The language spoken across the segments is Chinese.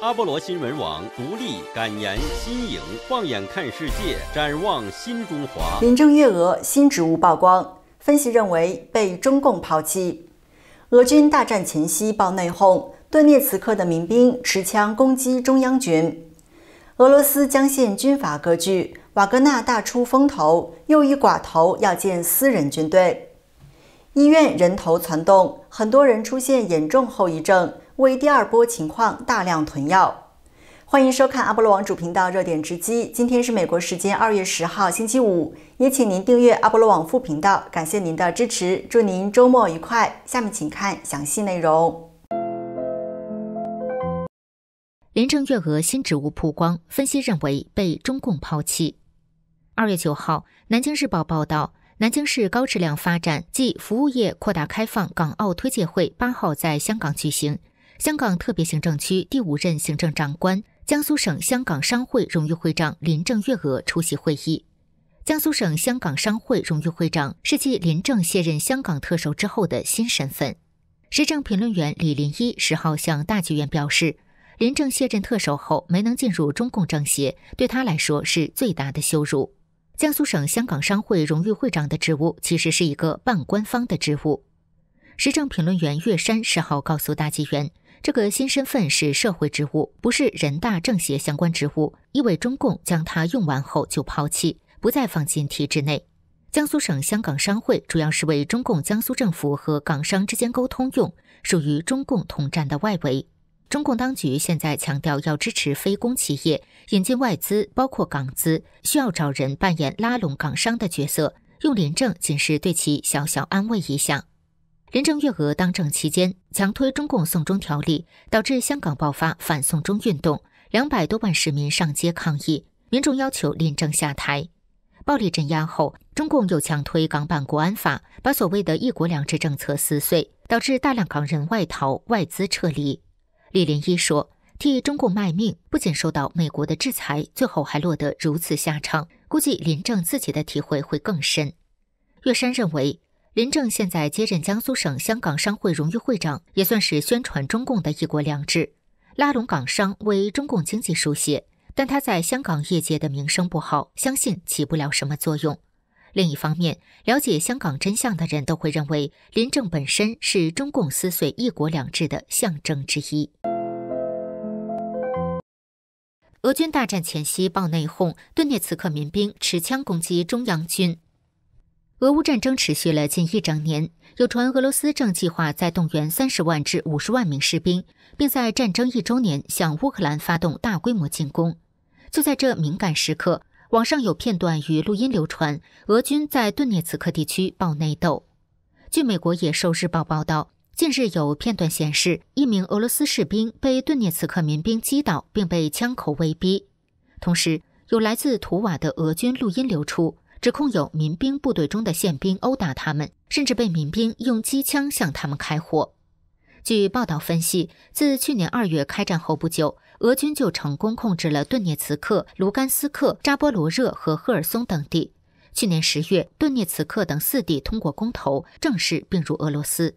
阿波罗新闻网独立敢言，新颖，放眼看世界，展望新中华。林郑月娥新职务曝光，分析认为被中共抛弃。俄军大战前夕爆内讧，顿涅茨克的民兵持枪攻击中央军。俄罗斯将现军阀割据，瓦格纳大出风头，又一寡头要建私人军队。医院人头攒动，很多人出现严重后遗症。为第二波情况大量囤药。欢迎收看阿波罗网主频道热点直击。今天是美国时间二月十号，星期五。也请您订阅阿波罗网副频道，感谢您的支持，祝您周末愉快。下面请看详细内容。林郑月娥新职务曝光，分析认为被中共抛弃。二月九号，《南京日报》报道，南京市高质量发展暨服务业扩大开放港澳推介会八号在香港举行。香港特别行政区第五任行政长官、江苏省香港商会荣誉会长林郑月娥出席会议。江苏省香港商会荣誉会长是继林郑卸任香港特首之后的新身份。时政评论员李林一十号向大剧院表示，林郑卸任特首后没能进入中共政协，对他来说是最大的羞辱。江苏省香港商会荣誉会长的职务其实是一个半官方的职务。时政评论员岳山十号告诉大纪元。这个新身份是社会职务，不是人大政协相关职务，意味中共将它用完后就抛弃，不再放进体制内。江苏省香港商会主要是为中共江苏政府和港商之间沟通用，属于中共统战的外围。中共当局现在强调要支持非公企业引进外资，包括港资，需要找人扮演拉拢港商的角色，用廉政仅是对其小小安慰一下。林郑月娥当政期间强推中共送中条例，导致香港爆发反送中运动，两百多万市民上街抗议，民众要求林郑下台。暴力镇压后，中共又强推港版国安法，把所谓的一国两制政策撕碎，导致大量港人外逃、外资撤离。李连一说：“替中共卖命，不仅受到美国的制裁，最后还落得如此下场。估计林郑自己的体会会更深。”岳山认为。林郑现在接任江苏省香港商会荣誉会长，也算是宣传中共的一国两制，拉拢港商为中共经济输血。但他在香港业界的名声不好，相信起不了什么作用。另一方面，了解香港真相的人都会认为，林郑本身是中共撕碎一国两制的象征之一。俄军大战前夕爆内讧，顿涅茨克民兵持枪攻击中央军。俄乌战争持续了近一整年，有传俄罗斯正计划再动员三十万至五十万名士兵，并在战争一周年向乌克兰发动大规模进攻。就在这敏感时刻，网上有片段与录音流传，俄军在顿涅茨克地区爆内斗。据美国《野兽日报》报道，近日有片段显示一名俄罗斯士兵被顿涅茨克民兵击倒，并被枪口威逼。同时，有来自图瓦的俄军录音流出。指控有民兵部队中的宪兵殴打他们，甚至被民兵用机枪向他们开火。据报道分析，自去年二月开战后不久，俄军就成功控制了顿涅茨克、卢甘斯克、扎波罗热和赫尔松等地。去年十月，顿涅茨克等四地通过公投正式并入俄罗斯。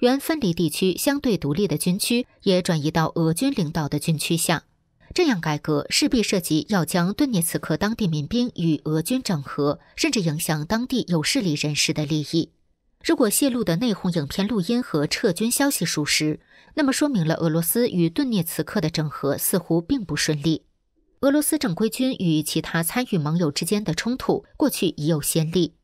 原分离地区相对独立的军区也转移到俄军领导的军区下。这样改革势必涉及要将顿涅茨克当地民兵与俄军整合，甚至影响当地有势力人士的利益。如果泄露的内讧影片录音和撤军消息属实，那么说明了俄罗斯与顿涅茨克的整合似乎并不顺利。俄罗斯正规军与其他参与盟友之间的冲突，过去已有先例。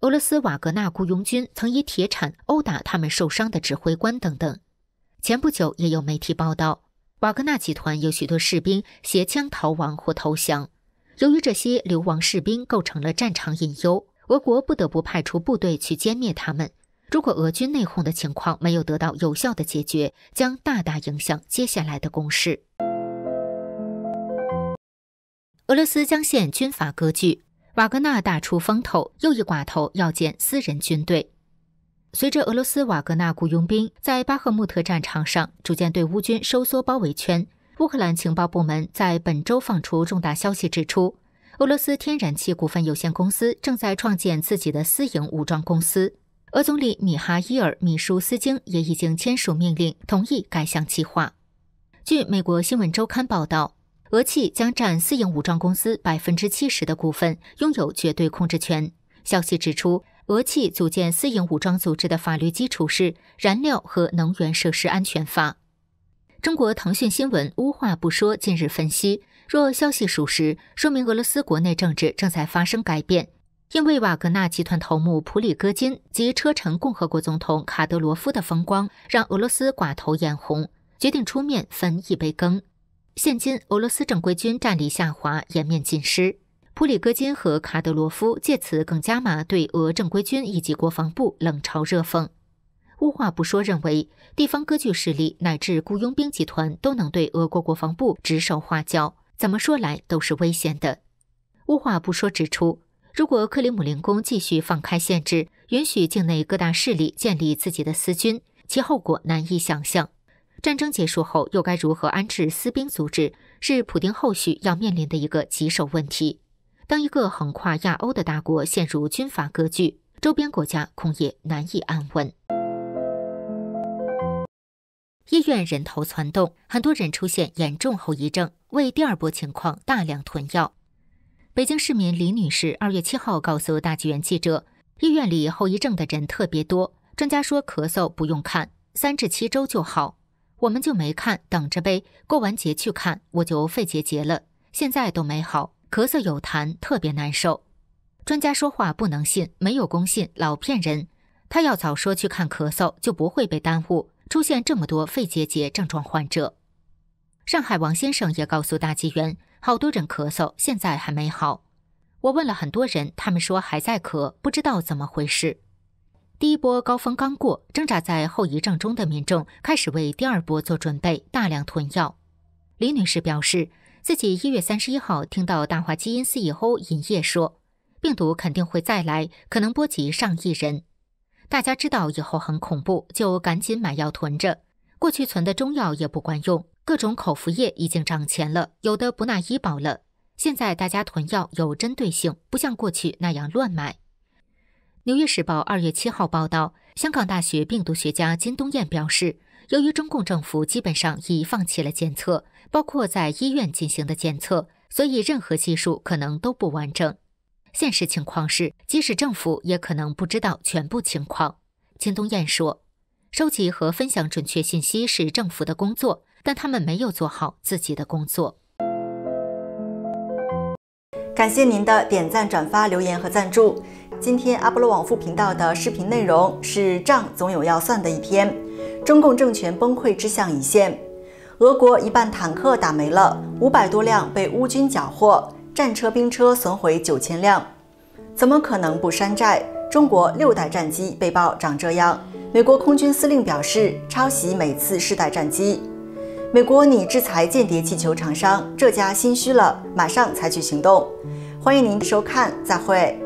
俄罗斯瓦格纳雇佣军曾以铁铲殴打他们受伤的指挥官等等。前不久也有媒体报道。瓦格纳集团有许多士兵携枪逃亡或投降，由于这些流亡士兵构成了战场隐忧，俄国不得不派出部队去歼灭他们。如果俄军内讧的情况没有得到有效的解决，将大大影响接下来的攻势。俄罗斯将现军阀割据，瓦格纳大出风头，又一寡头要建私人军队。随着俄罗斯瓦格纳雇佣兵在巴赫穆特战场上逐渐对乌军收缩包围圈，乌克兰情报部门在本周放出重大消息，指出俄罗斯天然气股份有限公司正在创建自己的私营武装公司。俄总理米哈伊尔·米舒斯京也已经签署命令，同意该项计划。据美国新闻周刊报道，俄气将占私营武装公司百分之七十的股份，拥有绝对控制权。消息指出。俄气组建私营武装组织的法律基础是《燃料和能源设施安全法》。中国腾讯新闻无话不说近日分析，若消息属实，说明俄罗斯国内政治正在发生改变，因为瓦格纳集团头目普里戈金及车臣共和国总统卡德罗夫的风光让俄罗斯寡头眼红，决定出面分一杯羹。现今俄罗斯正规军战力下滑，颜面尽失。普里戈金和卡德罗夫借此更加码对俄正规军以及国防部冷嘲热讽。无话不说认为，地方割据势力乃至雇佣兵集团都能对俄国国防部指手画脚，怎么说来都是危险的。无话不说指出，如果克里姆林宫继续放开限制，允许境内各大势力建立自己的私军，其后果难以想象。战争结束后又该如何安置私兵组织，是普京后续要面临的一个棘手问题。当一个横跨亚欧的大国陷入军阀割据，周边国家恐也难以安稳。医院人头攒动，很多人出现严重后遗症，为第二波情况大量囤药。北京市民李女士二月七号告诉大纪元记者：“医院里后遗症的人特别多，专家说咳嗽不用看，三至七周就好，我们就没看，等着呗，过完节去看，我就肺结节了，现在都没好。”咳嗽有痰，特别难受。专家说话不能信，没有公信，老骗人。他要早说去看咳嗽，就不会被耽误，出现这么多肺结节症状患者。上海王先生也告诉大纪元，好多人咳嗽，现在还没好。我问了很多人，他们说还在咳，不知道怎么回事。第一波高峰刚过，挣扎在后遗症中的民众开始为第二波做准备，大量囤药。李女士表示。自己一月三十一号听到大华基因 CEO 尹烨说，病毒肯定会再来，可能波及上亿人。大家知道以后很恐怖，就赶紧买药囤着。过去存的中药也不管用，各种口服液已经涨钱了，有的不纳医保了。现在大家囤药有针对性，不像过去那样乱买。《纽约时报》二月七号报道，香港大学病毒学家金东彦表示。由于中共政府基本上已放弃了检测，包括在医院进行的检测，所以任何技术可能都不完整。现实情况是，即使政府也可能不知道全部情况。秦东燕说：“收集和分享准确信息是政府的工作，但他们没有做好自己的工作。”感谢您的点赞、转发、留言和赞助。今天阿波罗网副频道的视频内容是“账总有要算的一天”。中共政权崩溃之象已现，俄国一半坦克打没了，五百多辆被乌军缴获，战车兵车损毁九千辆，怎么可能不山寨？中国六代战机被曝长这样，美国空军司令表示抄袭每次世代战机。美国拟制裁间谍气球厂商，这家心虚了，马上采取行动。欢迎您收看，再会。